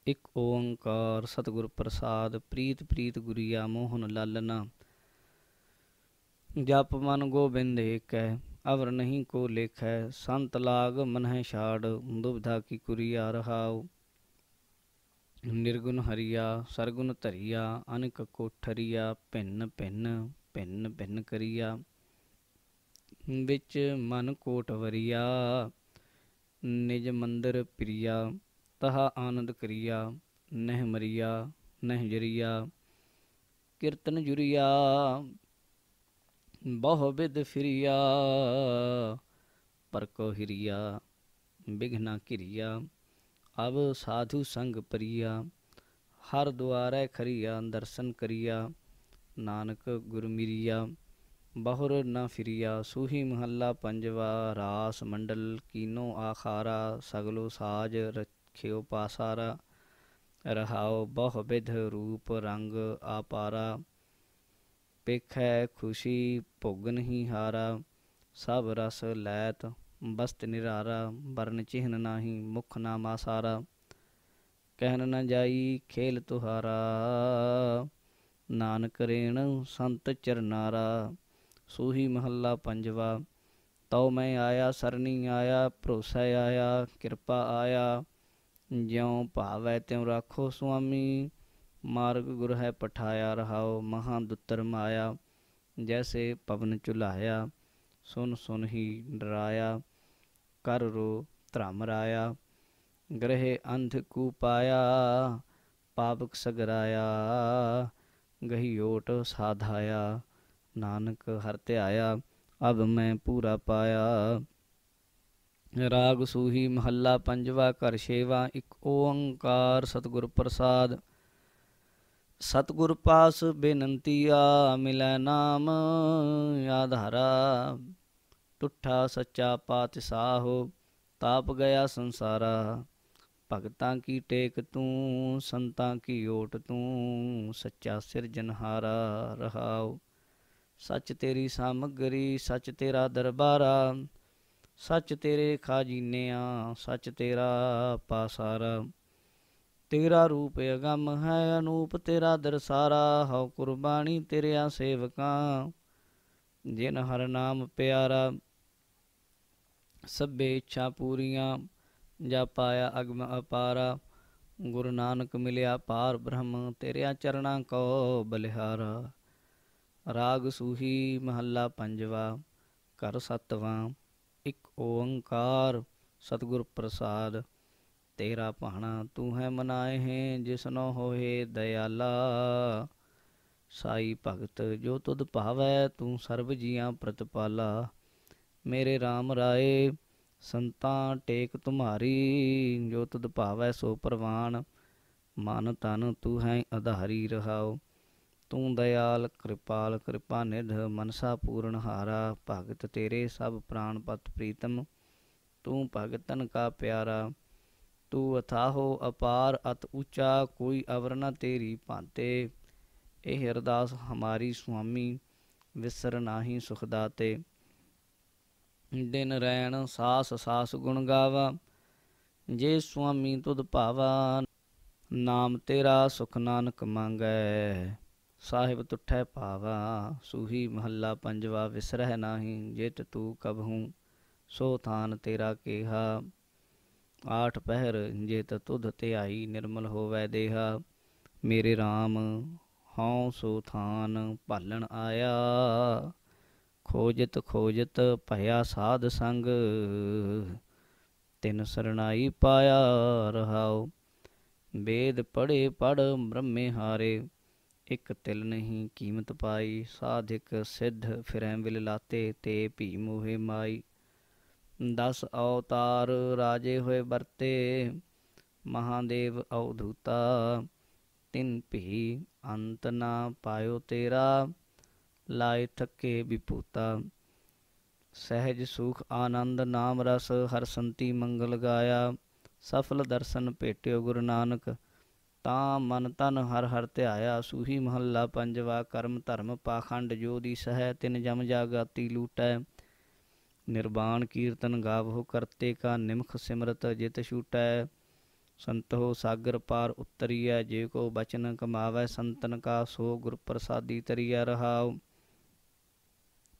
ਇਕ ਓੰਕਾਰ ਸਤਿਗੁਰ ਪ੍ਰਸਾਦ ਪ੍ਰੀਤ ਪ੍ਰੀਤ ਗੁਰੀਆ ਮੋਹਨ ਲਲਨਾ ਜਪ ਮਨ ਗੋਬਿੰਦ ਏਕੈ ਅਵਰ ਨਹੀਂ ਕੋ ਲੇਖੈ ਸੰਤ ਲਾਗ ਮਨਹਿ ਛਾੜ ਦੁਬਧਾ ਕੀ ਕੁਰੀਆ ਰਹਾਉ ਨਿਰਗੁਣ ਹਰੀਆ ਸਰਗੁਣ ਧਰੀਆ ਅਨਕ ਕੋਠਰੀਆ ਭਿੰਨ ਭਿੰਨ ਭਿੰਨ ਭਿੰਨ ਕਰੀਆ ਵਿੱਚ ਮਨ ਕੋਟ ਵਰੀਆ ਨਿਜ ਮੰਦਰ ਪ੍ਰਿਆ ਤਹਾ ਆਨੰਦ ਕਰੀਆ ਨਹਿ ਮਰੀਆ ਨਹਿ ਜਰੀਆ ਕੀਰਤਨ ਜੁਰੀਆ ਬਹੁ ਬਿਦ ਫਿਰਿਆ ਪਰ ਕੋ ਹਿਰਿਆ ਬਿਘਨਾ ਕਿਰਿਆ ਅਬ ਸਾਧੂ ਸੰਗ ਪਰਿਆ ਹਰ ਦੁਆਰੈ ਖਰੀਆ ਦਰਸ਼ਨ ਕਰੀਆ ਨਾਨਕ ਗੁਰ ਮਿਰਿਆ ਬਹੁਰ ਨਾ ਫਿਰਿਆ ਸੂਹੀ ਮਹੱਲਾ ਪੰਜਵਾ ਰਾਸ ਮੰਡਲ ਕੀਨੋ ਆਖਾਰਾ ਸਗਲੋ ਸਾਜ ਰਖਿਓ ਪਾਸਾਰਾ ਰਹਾਓ ਬਹੁ ਵਿਧ ਰੂਪ ਰੰਗ ਆਪਾਰਾ ਪੇਖੈ ਖੁਸ਼ੀ ਭੁਗ ਨਹੀਂ ਹਾਰਾ ਸਭ ਰਸ ਲੈਤ ਬਸਤ ਨਿਰਾਰਾ ਵਰਨ ਚਿਹਨ ਨਾਹੀ ਮੁਖ ਨਾਮ ਆਸਾਰਾ ਕਹਿਨ ਨ ਜਾਈ ਖੇਲ ਤੁਹਾਰਾ ਨਾਨਕ ਰੇਣ ਸੰਤ ਚਰਨਾਰਾ ਸੂਹੀ ਮਹੱਲਾ ਪੰਜਵਾ ਤਉ ਮੈਂ ਆਇਆ ਸਰਨੀ ਆਇਆ ਭਰੋਸਾ ਆਇਆ ਕਿਰਪਾ ਆਇਆ ਜਿਉ ਭਾਵੈ ਤਿਉ ਰਾਖੋ ਸੁਆਮੀ ਮਾਰਗ ਗੁਰ ਹੈ ਪਠਾਇਆ ਰਹਾਓ ਮਹਾ ਦੁੱਤਰ ਮਾਇਆ ਜੈਸੇ ਪਵਨ ਚੁਲਾਇਆ ਸੁਨ ਸੁਨ ਹੀ ਡਰਾਇਆ ਕਰ ਰੋ ਧਰਮ ਰਾਇਆ ਗ੍ਰਹਿ ਅੰਧ ਕੂ ਪਾਇਆ ਪਾਪਕ ਸਗਰਾਇਆ ਗਹੀਓਟ ਸਾਧਾਇਆ ਨਾਨਕ ਹਰ ਧਿਆਇਆ ਅਬ ਮੈਂ ਪੂਰਾ ਪਾਇਆ ਰਾਗ ਸੂਹੀ ਮਹੱਲਾ ਪੰਜਵਾ ਘਰ ਸੇਵਾ ਇੱਕ ਓੰਕਾਰ ਸਤਿਗੁਰ ਪ੍ਰਸਾਦ ਸਤਿਗੁਰ ਪਾਸ ਬੇਨੰਤੀਆ ਮਿਲੈ ਨਾਮ ਆਧਾਰਾ ਟੁੱਠਾ ਸੱਚਾ ਪਾਤਸ਼ਾਹੋ ਤਾਪ ਗਿਆ ਸੰਸਾਰਾ ਭਗਤਾਂ ਕੀ ਟੇਕ ਤੂੰ ਸੰਤਾਂ ਕੀ ਓਟ ਤੂੰ ਸੱਚਾ ਸਿਰਜਨਹਾਰਾ ਰਹਾਓ ਸੱਚ ਤੇਰੀ ਸਮਗਰੀ ਸੱਚ ਤੇਰਾ ਦਰਬਾਰਾ ਸੱਚ ਤੇਰੇ ਖਾਜੀਨਿਆ ਸੱਚ ਤੇਰਾ ਪਾਸਾਰਾ ਤੇਰਾ ਰੂਪ ਅਗੰਮ ਹੈ ਅਨੂਪ ਤੇਰਾ ਦਰਸਾਰਾ ਹਉ ਕੁਰਬਾਨੀ ਤੇਰਿਆ ਸੇਵਕਾਂ ਜਿਨ ਹਰ ਨਾਮ ਪਿਆਰਾ ਸਭੇ ਇੱਛਾ ਪੂਰੀਆਂ ਜਾ ਪਾਇਆ ਅਗਮ ਅਪਾਰਾ ਗੁਰੂ ਨਾਨਕ ਮਿਲਿਆ ਪਾਰ ਬ੍ਰਹਮ ਤੇਰਿਆ ਚਰਣਾ ਕੋ ਬਲਿਹਾਰਾ ਰਾਗ ਸੂਹੀ ਮਹੱਲਾ ਪੰਜਵਾ ਕਰ ਸਤਵਾ ਇੱਕ ਓੰਕਾਰ ਸਤਗੁਰ ਪ੍ਰਸਾਦ ਤੇਰਾ ਭਾਣਾ ਤੂੰ ਹੈ ਮਨਾਏ ਹੈ ਜਿਸਨੋ ਹੋਏ ਦਇਆਲਾ ਸਾਈ ਭਗਤ ਜੋ ਤੁਧ ਭਾਵੈ ਤੂੰ ਸਰਬ ਜੀਆਂ ਪ੍ਰਤਪਾਲਾ ਮੇਰੇ RAM ਰਾਏ ਸੰਤਾਂ ਟੇਕ ਤੁਮਾਰੀ ਜੋ ਤੁਧ ਭਾਵੈ ਸੋ ਪ੍ਰਵਾਨ ਮਨ ਤਨ ਤੂੰ ਹੈ ਆਧਾਰੀ ਰਹਾਓ ਤੂੰ ਦਇਆਲ ਕਿਰਪਾਲ ਕਿਰਪਾ ਨਿਧ ਮਨਸਾ ਪੂਰਨ ਹਾਰਾ ਭਗਤ ਤੇਰੇ ਸਭ ਪ੍ਰਾਨ ਪਤ ਪ੍ਰੀਤਮ ਤੂੰ ਭਗਤਨ ਕਾ ਪਿਆਰਾ ਤੂੰ ਅਥਾਹੋ ਅਪਾਰ ਅਤ ਉਚਾ ਕੋਈ ਅਵਰ ਨ ਤੇਰੀ ਭਾਂਤੇ ਇਹ ਅਰਦਾਸ ਹਮਾਰੀ ਸੁਆਮੀ ਵਿਸਰ ਨਾਹੀ ਸੁਖ ਦਾਤੇ ਦਿਨ ਰੈਣ ਸਾਸ ਸਾਸ ਗੁਣ ਗਾਵਾ ਜੇ ਸੁਆਮੀ ਤੁਧ ਭਾਵਾ ਨਾਮ ਤੇਰਾ ਸੁਖ ਨਾਨਕ ਮੰਗੈ ਸਾਹਿਬ ਤੁਠੈ ਪਾਵਾ ਸੂਹੀ ਮਹੱਲਾ ਪੰਜਵਾ ਵਿਸਰਹਿ ਨਾਹੀ ਜਿਤ ਤੂ ਕਬਹੂ ਸੋ ਥਾਨ ਤੇਰਾ ਕੇਹਾ ਆਠ ਪਹਿਰ ਜੇਤ ਤੁਧ ਧਿਆਈ ਨਿਰਮਲ ਹੋਵੈ ਦੇਹਾ ਮੇਰੇ RAM ਹਉ ਸੋ ਥਾਨ ਭਾਲਣ ਆਇਆ ਖੋਜਤ ਖੋਜਤ ਭਇਆ ਸਾਧ ਸੰਗ ਤਿਨ ਸਰਣਾਈ ਪਾਇਆ ਰਹਾਉ ਵੇਦ ਪੜੇ ਪੜ ਬ੍ਰਹਮੇ ਹਾਰੇ ਇਕ ਤਿਲ ਨਹੀਂ ਕੀਮਤ ਪਾਈ ਸਾਧਿਕ ਸਿੱਧ ਫਿਰੈ ਵਿਲ ਲਾਤੇ ਤੇ ਭੀ ਮੋਹੇ ਮਾਈ ਦਸ ਅਵਤਾਰ ਰਾਜੇ ਹੋਏ ਵਰਤੇ ਮਹਾਦੇਵ ਔਧੂਤਾ ਤਿੰਨ ਭੀ ਅੰਤ ਨਾ ਪਾਇਓ ਤੇਰਾ ਲਾਇ ਥਕੇ ਵਿਪੂਤਾ ਸਹਿਜ ਸੁਖ ਆਨੰਦ ਨਾਮ ਰਸ ਹਰ ਸੰਤੀ ਮੰਗਲ ਗਾਇਆ ਸਫਲ ਦਰਸ਼ਨ ਭੇਟਿਓ ਗੁਰੂ ਨਾਨਕ ਤਾਂ ਮਨ ਤਨ ਹਰ ਹਰ ਧਿਆਇਆ ਸੂਹੀ ਮਹੱਲਾ ਪੰਜਵਾ ਕਰਮ ਧਰਮ ਪਾਖੰਡ ਜੋ ਦੀ ਸਹਿ ਤਿਨ ਜਮ ਜਾਗਾਤੀ ਲੂਟੈ ਨਿਰਵਾਣ ਕੀਰਤਨ ਗਾਵਹੁ ਕਰਤੇ ਕਾ ਨਿਮਖ ਸਿਮਰਤ ਜਿਤ ਛੂਟੈ ਸੰਤੋ ਸਾਗਰ ਪਾਰ ਉਤਰੀਐ ਜੇ ਕੋ ਬਚਨ ਕਮਾਵੇ ਸੰਤਨ ਕਾ ਸੋ ਗੁਰ ਪ੍ਰਸਾਦੀ ਤਰੀਐ ਰਹਾਉ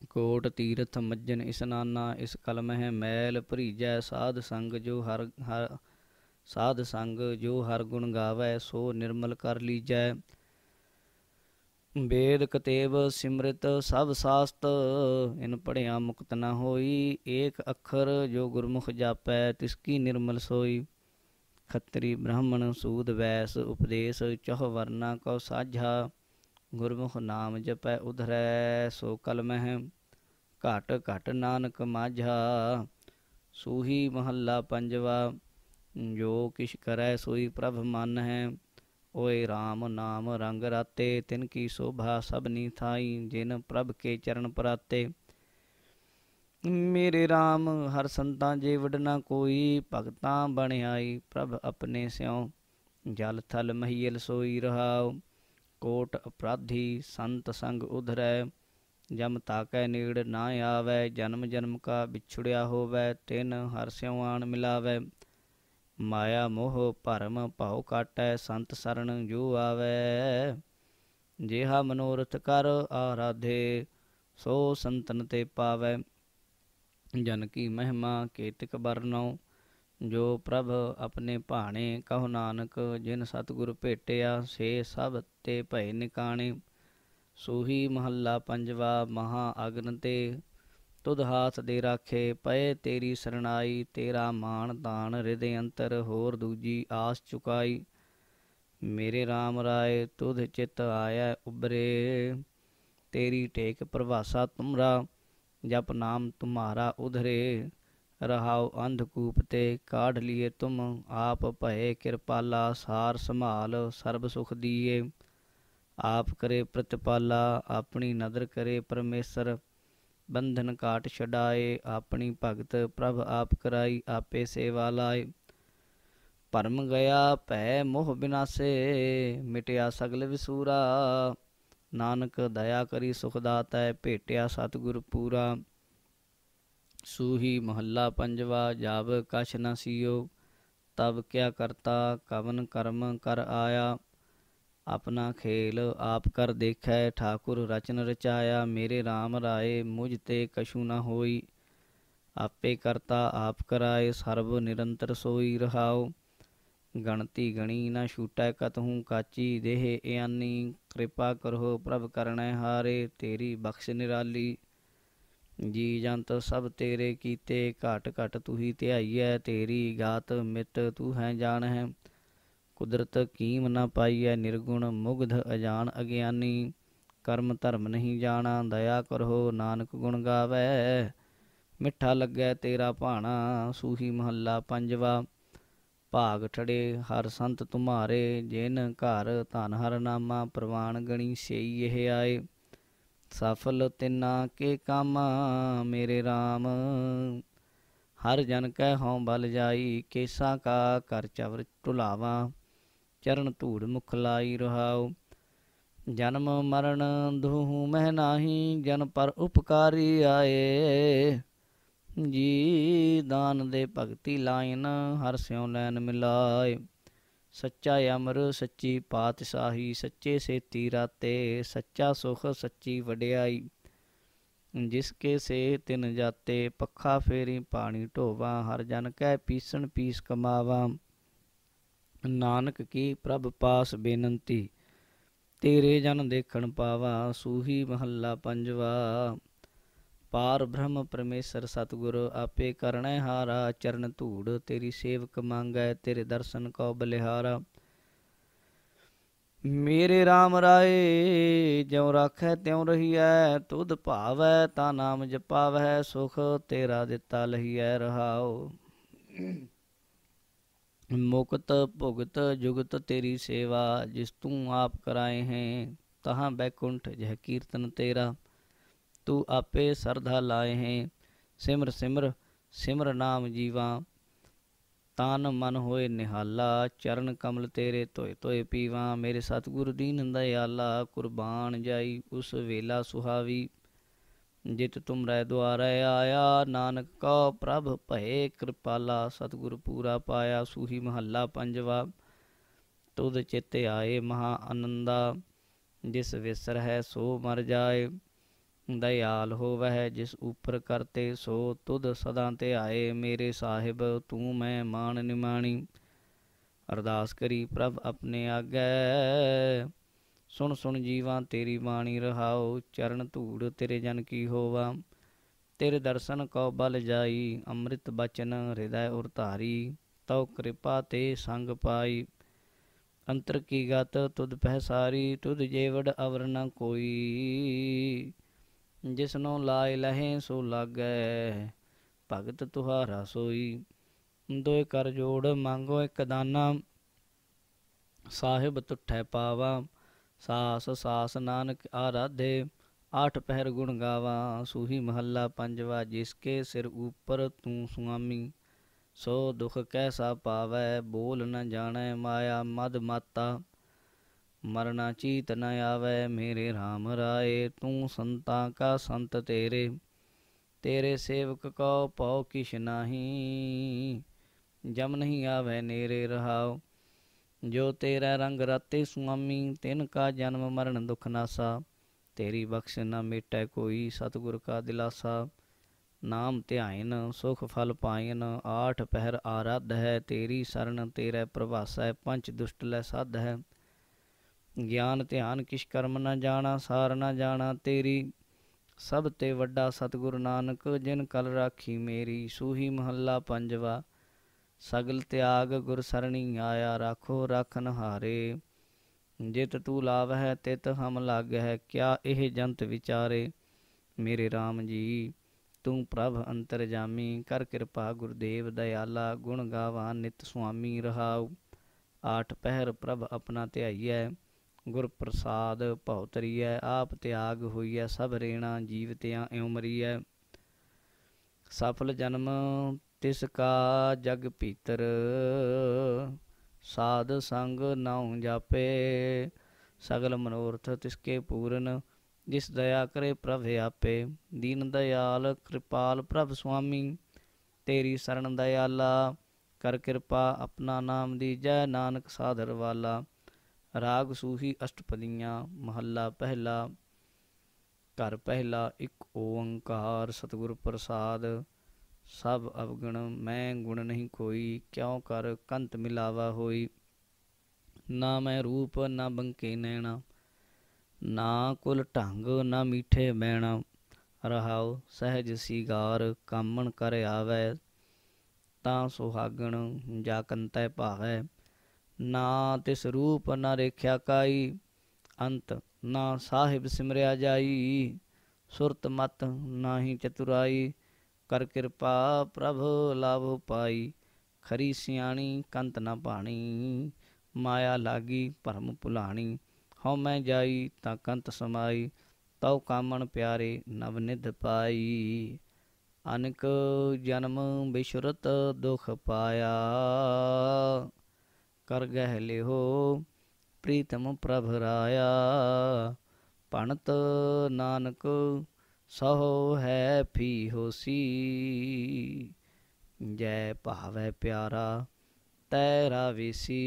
ਕੋਟ ਤੀਰਥ ਮੱਜਨ ਇਸਨਾਨਾ ਇਸ ਕਲਮਹਿ ਮੈਲ ਭਰੀਜੈ ਸਾਧ ਸੰਗ ਜੋ ਹਰ ਹਰ ਸਾਧ ਸੰਗ ਜੋ ਹਰ ਗੁਣ ਗਾਵੇ ਸੋ ਨਿਰਮਲ ਕਰ ਲੀਜੈ ਵੇਦ ਕਤੇਬ ਸਿਮਰਿਤ ਸਭ ਸਾਸਤ ਇਨ ਪੜਿਆ ਮੁਕਤ ਨ ਹੋਈ ਏਕ ਅੱਖਰ ਜੋ ਗੁਰਮੁਖ ਜਾਪੈ ਤਿਸ ਕੀ ਨਿਰਮਲ ਸੋਈ ਖੱਤਰੀ ਬ੍ਰਾਹਮਣ ਸੂਦ ਵੈਸ ਉਪਦੇਸ਼ ਚਹ ਵਰਨਾ ਕਉ ਸਾਝਾ ਗੁਰਮੁਖ ਨਾਮ ਜਪੈ ਉਧਰੈ ਸੋ ਕਲਮਹਿ ਘਟ ਘਟ ਨਾਨਕ ਮਾਝਾ ਸੂਹੀ ਮਹੱਲਾ ਪੰਜਵਾ ਜੋ ਕਿਛ ਕਰੈ ਸੋਈ ਪ੍ਰਭ ਮਨ ਹੈ ਓਏ RAM ਨਾਮ ਰੰਗ ਰਾਤੇ ਤਿਨ ਕੀ ਸੋਭਾ ਸਭਨੀ ਥਾਈ ਜਿਨ ਪ੍ਰਭ ਕੇ ਚਰਨ ਪਰਾਤੇ ਮੇਰੇ RAM ਹਰ ਸੰਤਾਂ ਜੇ ਵਡਨਾ ਕੋਈ ਭਗਤਾਂ ਬਣਾਈ ਪ੍ਰਭ ਆਪਣੇ ਸਿਉ ਜਲ ਥਲ ਮਹੀਲ ਸੋਈ ਰਹਾਉ ਕੋਟ ਅਪਰਾਧੀ ਸੰਤ ਸੰਗ ਉਧਰੈ ਜਮ ਤਾਕੈ ਨੀੜ ਨਾ ਆਵੈ ਜਨਮ ਜਨਮ ਕਾ ਵਿਛੜਿਆ ਹੋਵੈ ਤਿਨ ਹਰ ਸਿਉ ਆਣ ਮਿਲਾਵੈ ਮਾਇਆ ਮੋਹ ਭਰਮ ਭਉ ਕਾਟੈ ਸੰਤ ਸਰਣ ਜੋ ਆਵੈ ਜਿਹਾ ਮਨੋਰਥ ਕਰ ਆਰਾਧੇ ਸੋ ਸੰਤਨ ਤੇ ਪਾਵੈ ਜਨ ਕੀ ਮਹਿਮਾ ਕੇਤਕ ਬਰਨਉ ਜੋ ਪ੍ਰਭ ਆਪਣੇ ਭਾਣੇ ਕਹੁ ਨਾਨਕ ਜਿਨ ਸਤਗੁਰ ਭੇਟਿਆ ਸੇ ਸਭ ਤੇ ਭੈ ਨਿਕਾਣੇ ਸੋਹੀ ਮਹੱਲਾ ਪੰਜਵਾ ਮਹਾ ਅਗਨ ਤੇ ਤੁਧ ਹਾਥ ਦੇ ਰਾਖੇ ਪਏ ਤੇਰੀ ਸਰਣਾਈ ਤੇਰਾ ਮਾਣ ਦਾਨ ਹਿਰਦੇ ਅੰਤਰ ਹੋਰ ਦੂਜੀ ਆਸ ਚੁਕਾਈ ਮੇਰੇ RAM ਰਾਏ ਤੁਧ ਚਿਤ ਆਇਆ ਉਬਰੇ ਤੇਰੀ ਟੇਕ ਪ੍ਰਵਾਸਾ ਤੁਮਰਾ ਜਪ ਨਾਮ ਤੁਮਾਰਾ ਉਧਰੇ ਰਹਾਉ ਅੰਧਕੂਪ ਤੇ ਕਾਢ ਲੀਏ ਤੁਮ ਆਪ ਭਏ ਕਿਰਪਾਲਾ ਸਾਰ ਸੰਭਾਲ ਸਰਬ ਸੁਖ ਦੀਏ ਆਪ ਕਰੇ ਪ੍ਰਤਪਾਲਾ ਆਪਣੀ ਨਦਰ ਕਰੇ ਪਰਮੇਸ਼ਰ ਬੰਧਨ ਕਾਟ ਛਡਾਏ ਆਪਣੀ ਭਗਤ ਪ੍ਰਭ ਆਪ ਕਰਾਈ ਆਪੇ ਸੇਵਾ ਲਾਏ ਪਰਮ ਗਿਆ ਭੈ ਮੋਹ ਬਿਨਾਸੇ ਮਿਟਿਆ ਸਗਲ ਵਿਸੂਰਾ ਨਾਨਕ ਦਇਆ ਕਰੀ ਸੁਖ ਦਾਤਾ ਭੇਟਿਆ ਸਤਿਗੁਰ ਪੂਰਾ ਸੂਹੀ ਮਹੱਲਾ ਪੰਜਵਾ ਜਾਬ ਕਛ ਨਾ ਸੀਓ ਤਬ ਕਿਆ ਕਰਤਾ ਕਵਨ ਕਰਮ ਕਰ ਆਇਆ ਆਪਣਾ ਖੇਲ ਆਪ ਕਰ ਦੇਖੈ ਠਾਕੁਰ ਰਚਨ ਰਚਾਇਆ ਮੇਰੇ RAM ਰਾਏ ਮੁਝ ਤੇ ਕਛੂ ਨਾ ਹੋਈ ਆਪੇ ਕਰਤਾ ਆਪ ਕਰਾਏ ਸਰਬ ਨਿਰੰਤਰ ਸੋਈ ਰਹਾਉ ਗਣਤੀ ਗਣੀ ਨਾ ਛੂਟੈ ਕਤਹੂ ਕਾਚੀ ਦੇਹ ਇਆਨੀ ਕਿਰਪਾ ਕਰੋ ਪ੍ਰਭ ਕਰਣੈ ਹਾਰੇ ਤੇਰੀ ਬਖਸ਼ ਨਿਰਾਲੀ ਜੀ ਜੰਤ ਸਭ ਤੇਰੇ ਕੀਤੇ ਘਾਟ ਘਟ ਤੂੰ ਹੀ ਧਿਆਈਐ ਤੇਰੀ ਗਾਤ ਮਿਤ ਤੂੰ ਹੈ ਜਾਣ ਹੈ ਕੁਦਰਤ ਕੀਮ ਨਾ ਪਾਈਐ ਨਿਰਗੁਣ ਮੁਗਧ ਅਜਾਨ ਅਗਿਆਨੀ ਕਰਮ ਧਰਮ ਨਹੀਂ ਜਾਣਾ ਦਇਆ ਕਰੋ ਨਾਨਕ ਗੁਣ ਗਾਵੇ ਮਿੱਠਾ ਲੱਗੈ ਤੇਰਾ ਭਾਣਾ ਸੂਹੀ ਮਹੱਲਾ ਪੰਜਵਾ ਭਾਗ ਠੜੇ ਹਰ ਸੰਤ ਤੁਮਾਰੇ ਜਿਨ ਘਰ ਧਨ ਹਰ ਨਾਮਾ ਪ੍ਰਵਾਨ ਗਣੀ ਸਈ ਇਹ ਆਏ ਸਫਲ ਤਿਨਾ ਕੇ ਕਾਮਾ ਮੇਰੇ RAM ਹਰ ਜਨ ਕੈ ਹਉ ਬਲ ਜਾਈ ਕੇਸਾ ਕਾ ਕਰ ਚਵਰ ਟੁਲਾਵਾ ਚਰਨ ਧੂੜ ਮੁਖ ਲਾਈ ਰਹਾਉ ਜਨਮ ਮਰਨ ਦੂਹੂ ਮਹਿ ਨਾਹੀ ਜਨ ਪਰ ਉਪਕਾਰੀ ਆਏ ਜੀ ਦਾਨ ਦੇ ਭਗਤੀ ਲਾਇਨ ਹਰ ਸਿਉ ਲੈਨ ਮਿਲਾਏ ਸੱਚਾ ਅਮਰ ਸੱਚੀ ਪਾਤਸ਼ਾਹੀ ਸੱਚੇ ਸੇਤੀ ਰਾਤੇ ਸੱਚਾ ਸੁਖ ਸੱਚੀ ਵਡਿਆਈ ਜਿਸ ਕੇ ਸੇ ਤਿਨ ਜਾਤੇ ਪੱਖਾ ਫੇਰੀ ਪਾਣੀ ਢੋਵਾ ਹਰ ਜਨ ਕੈ ਪੀਸਣ ਪੀਸ ਕਮਾਵਾ ਨਾਨਕ ਕੀ ਪ੍ਰਭ ਪਾਸ ਬੇਨੰਤੀ ਤੇਰੇ ਜਨ ਦੇਖਣ ਪਾਵਾ ਸੂਹੀ ਮਹੱਲਾ ਪੰਜਵਾ ਪਾਰ ਬ੍ਰਹਮ ਪਰਮੇਸ਼ਰ ਸਤਗੁਰ ਆਪੇ ਕਰਣੈ ਹਾਰਾ ਚਰਨ ਧੂੜ ਤੇਰੀ ਸੇਵਕ ਮੰਗੈ ਤੇਰੇ ਦਰਸ਼ਨ ਕਉ ਬਲਿਹਾਰਾ ਮੇਰੇ RAM ਰਾਏ ਜਿਉ ਰੱਖੈ ਤਿਉ ਰਹੀਐ ਤੁਧ ਭਾਵੈ ਤਾ ਨਾਮ ਜਪਾਵੈ ਸੁਖ ਤੇਰਾ ਦਿੱਤਾ ਲਹੀਐ ਰਹਾਉ ਮੁਕਤ ਭੁਗਤ ਜੁਗਤ ਤੇਰੀ ਸੇਵਾ ਜਿਸ ਤੂੰ ਆਪ ਕਰਾਏ ਹੈ ਤਹਾਂ ਬੈਕੁੰਠ ਜਹ ਕੀਰਤਨ ਤੇਰਾ ਤੂੰ ਆਪੇ ਸਰਧਾ ਲਾਏ ਹੈ ਸਿਮਰ ਸਿਮਰ ਸਿਮਰ ਨਾਮ ਜੀਵਾ ਤਨ ਮਨ ਹੋਏ ਨਿਹਾਲਾ ਚਰਨ ਕਮਲ ਤੇਰੇ ਧੋਏ ਧੋਏ ਪੀਵਾ ਮੇਰੇ ਸਤਿਗੁਰੂ ਦੀਨ ਦਇਆਲਾ ਕੁਰਬਾਨ ਜਾਈ ਉਸ ਵੇਲਾ ਸੁਹਾਵੀ ਜਿਤ ਤੁਮਰੈ ਦੁਆਰੇ ਆਇਆ ਨਾਨਕ ਕਉ ਪ੍ਰਭ ਭਏ ਕਿਰਪਾਲਾ ਸਤਿਗੁਰ ਪੂਰਾ ਪਾਇਆ ਸੂਹੀ ਮਹੱਲਾ ਪੰਜਵਾ ਤੁਧ ਚਿਤੇ ਆਏ ਮਹਾ ਆਨੰਦਾ ਜਿਸ ਵਿਸਰ ਹੈ ਸੋ ਮਰ ਜਾਏ ਦਇਆਲ ਹੋਵਹਿ ਜਿਸ ਉਪਰ ਕਰਤੇ ਸੋ ਤੁਧ ਸਦਾ ਤੇ ਆਏ ਮੇਰੇ ਸਾਹਿਬ ਤੂੰ ਮੈਂ ਮਾਨ ਨਿਮਾਣੀ ਅਰਦਾਸ ਕਰੀ ਪ੍ਰਭ ਆਪਣੇ ਆਗੇ ਸੁਣ ਸੁਣ ਜੀਵਾਂ ਤੇਰੀ ਬਾਣੀ ਰਹਾਉ ਚਰਨ ਧੂੜ ਤੇਰੇ ਜਨ ਕੀ ਹੋਵਾ ਤੇਰੇ ਦਰਸ਼ਨ ਕਉ ਬਲ ਜਾਈ ਅੰਮ੍ਰਿਤ ਬਚਨ ਹਿਰਦੈ ਉਰ ਧਾਰੀ ਤਉ ਕਿਰਪਾ ਤੇ ਸੰਗ ਪਾਈ ਅੰਤਰ ਕੀ ਗਤ ਤੁਧ ਸਾਰੀ ਤੁਧ ਜੇਵੜ ਅਵਰ ਨ ਕੋਈ ਜਿਸਨੋ ਲਾਇ ਲਹੇ ਸੋ ਲਾਗੈ ਭਗਤ ਤੁਹਾਰਾ ਸੋਈ ਦੋਇ ਕਰ ਜੋੜ ਮੰਗੋ ਇਕ ਦਾਨਾ ਸਾਹਿਬ ਤੁਠੈ ਪਾਵਾ ਸਾਸ ਸਾਸ ਨਾਨਕ ਆਰਾਧੇ ਆਠ ਪਹਿਰ ਗੁਣ ਗਾਵਾ ਸੂਹੀ ਮਹੱਲਾ ਪੰਜਵਾ ਜਿਸਕੇ ਸਿਰ ਉਪਰ ਤੂੰ ਸੁਆਮੀ ਸੋ ਦੁਖ ਕੈਸਾ ਪਾਵੈ ਬੋਲ ਨ ਜਾਣੈ ਮਾਇਆ ਮਦ ਮਾਤਾ ਮਰਨਾ ਚੀਤ ਨ ਆਵੈ ਮੇਰੇ RAM ਰਾਏ ਤੂੰ ਸੰਤਾਂ ਕਾ ਸੰਤ ਤੇਰੇ ਤੇਰੇ ਸੇਵਕ ਕੋ ਪਉ ਕਿਛ ਨਾਹੀ ਜਮ ਨਹੀਂ ਆਵੈ ਨੇਰੇ ਰਹਾਓ ਜੋ ਤੇਰਾ ਰੰਗ ਰਾਤੇ ਸੁਆਮੀ ਤਿਨ ਕਾ ਜਨਮ ਮਰਨ ਦੁਖ ਨਾਸਾ ਤੇਰੀ ਬਖਸ਼ ਨਾ ਮੇਟੈ ਕੋਈ ਸਤਗੁਰ ਕਾ ਦਿਲਾਸਾ ਨਾਮ ਧਿਆਇਨ ਸੁਖ ਫਲ ਪਾਇਨ ਆਠ ਪਹਿਰ ਆਰਾਧ ਹੈ ਤੇਰੀ ਸਰਨ ਤੇਰੇ ਪ੍ਰਭਾਸੈ ਪੰਜ ਦੁਸ਼ਟ ਲੈ ਸਾਧ ਹੈ ਗਿਆਨ ਧਿਆਨ ਕਿਛ ਕਰਮ ਨਾ ਜਾਣਾ ਸਾਰ ਨਾ ਜਾਣਾ ਤੇਰੀ ਸਭ ਤੇ ਵੱਡਾ ਸਤਗੁਰ ਨਾਨਕ ਜਿਨ ਕਲ ਰਾਖੀ ਮੇਰੀ ਸੂਹੀ ਮਹੱਲਾ ਪੰਜਵਾ ਸਗਲ ਤਿਆਗ ਗੁਰ ਸਰਣੀ ਆਇਆ ਰਾਖੋ ਰਖਨ ਹਾਰੇ ਜਿਤ ਤੂ ਲਾਵ ਹੈ ਤਿਤ ਹਮ ਲੱਗ ਹੈ ਕਿਆ ਇਹ ਜੰਤ ਵਿਚਾਰੇ ਮੇਰੇ RAM ਜੀ ਤੂੰ ਪ੍ਰਭ ਅੰਤਰਜਾਮੀ ਕਰ ਕਿਰਪਾ ਗੁਰਦੇਵ ਦਇਆਲਾ ਗੁਣ ਗਾਵਾ ਨਿਤ ਸੁਆਮੀ ਰਹਾਉ ਆਠ ਪਹਿਰ ਪ੍ਰਭ ਆਪਣਾ ਧਿਆਈਐ ਗੁਰ ਪ੍ਰਸਾਦ ਭਉ ਤਰੀਐ ਆਪ ਤਿਆਗ ਹੋਈਐ ਸਭ ਰੇਣਾ ਜੀਵਤਿਆਂ ਤਿਆਂ ਮਰੀਐ ਸਫਲ ਜਨਮ ਤਿਸ ਕਾ ਜਗ ਭੀਤਰ ਸਾਧ ਸੰਗ ਨਾਉ ਜਾਪੇ ਸਗਲ ਮਨੋਰਥ ਤਿਸਕੇ ਪੂਰਨ ਜਿਸ ਦਇਆ ਕਰੇ ਪ੍ਰਭ ਆਪੇ ਦੀਨ ਦਇਆਲ ਕਿਰਪਾਲ ਪ੍ਰਭ ਸੁਆਮੀ ਤੇਰੀ ਸਰਣ ਦਇਆਲਾ ਕਰ ਕਿਰਪਾ ਆਪਣਾ ਨਾਮ ਦੀ ਜੈ ਨਾਨਕ ਸਾਧਰ ਵਾਲਾ ਰਾਗ ਸੂਹੀ ਅਸ਼ਟਪਦੀਆਂ ਮਹੱਲਾ ਪਹਿਲਾ ਘਰ ਪਹਿਲਾ ਇੱਕ ਓੰਕਾਰ ਸਤਿਗੁਰ ਪ੍ਰਸਾਦ ਸਭ ਅਵਗਣ ਮੈਂ ਗੁਣ ਨਹੀਂ ਕੋਈ ਕਿਉ ਕਰ ਕੰਤ ਮਿਲਾਵਾ ਹੋਈ ਨਾ ਮੈਂ ਰੂਪ ਨਾ ਬੰਕੇ ਨੈਣਾ ਨਾ ਕੁਲ ਢੰਗ ਨਾ ਮੀਠੇ ਬੈਣਾ ਰਹਾਉ ਸਹਿਜ ਸੀਗਾਰ ਕਾਮਣ ਕਰ ਆਵੇ ਤਾਂ ਸੁਹਾਗਣ ਜਾ ਕੰਤੈ ਭਾਵੇ ਨਾ ਤਿਸ ਰੂਪ ਨਾ ਰੇਖਿਆ ਕਾਈ ਅੰਤ ਨਾ ਸਾਹਿਬ ਸਿਮਰਿਆ ਜਾਈ ਸੁਰਤ ਮਤ ਨਾਹੀ ਚਤੁਰਾਈ ਕਰ ਕਿਰਪਾ ਪ੍ਰਭ ਲਾਭ ਪਾਈ ਖਰੀ ਸਿਆਣੀ ਕੰਤ ਨਾ ਪਾਣੀ ਮਾਇਆ ਲਾਗੀ ਭਰਮ ਭੁਲਾਣੀ ਹਉ ਮੈਂ ਜਾਈ ਤਾਂ ਕੰਤ ਸਮਾਈ ਤਉ ਕਾਮਣ ਪਿਆਰੇ ਨਵ ਨਿਧ ਪਾਈ ਅਨਕ ਜਨਮ ਬਿਸ਼ਰਤ ਦੁਖ ਪਾਇਆ ਕਰ ਗਹਿ ਲਿਓ ਪ੍ਰੀਤਮ ਪ੍ਰਭ ਰਾਇਆ ਪਣਤ ਨਾਨਕ ਸਹੋ ਹੈ ਫੀ ਹੋਸੀ ਜੈ ਭਾਵੈ ਪਿਆਰਾ ਤੇਰਾ ਵਿਸੀ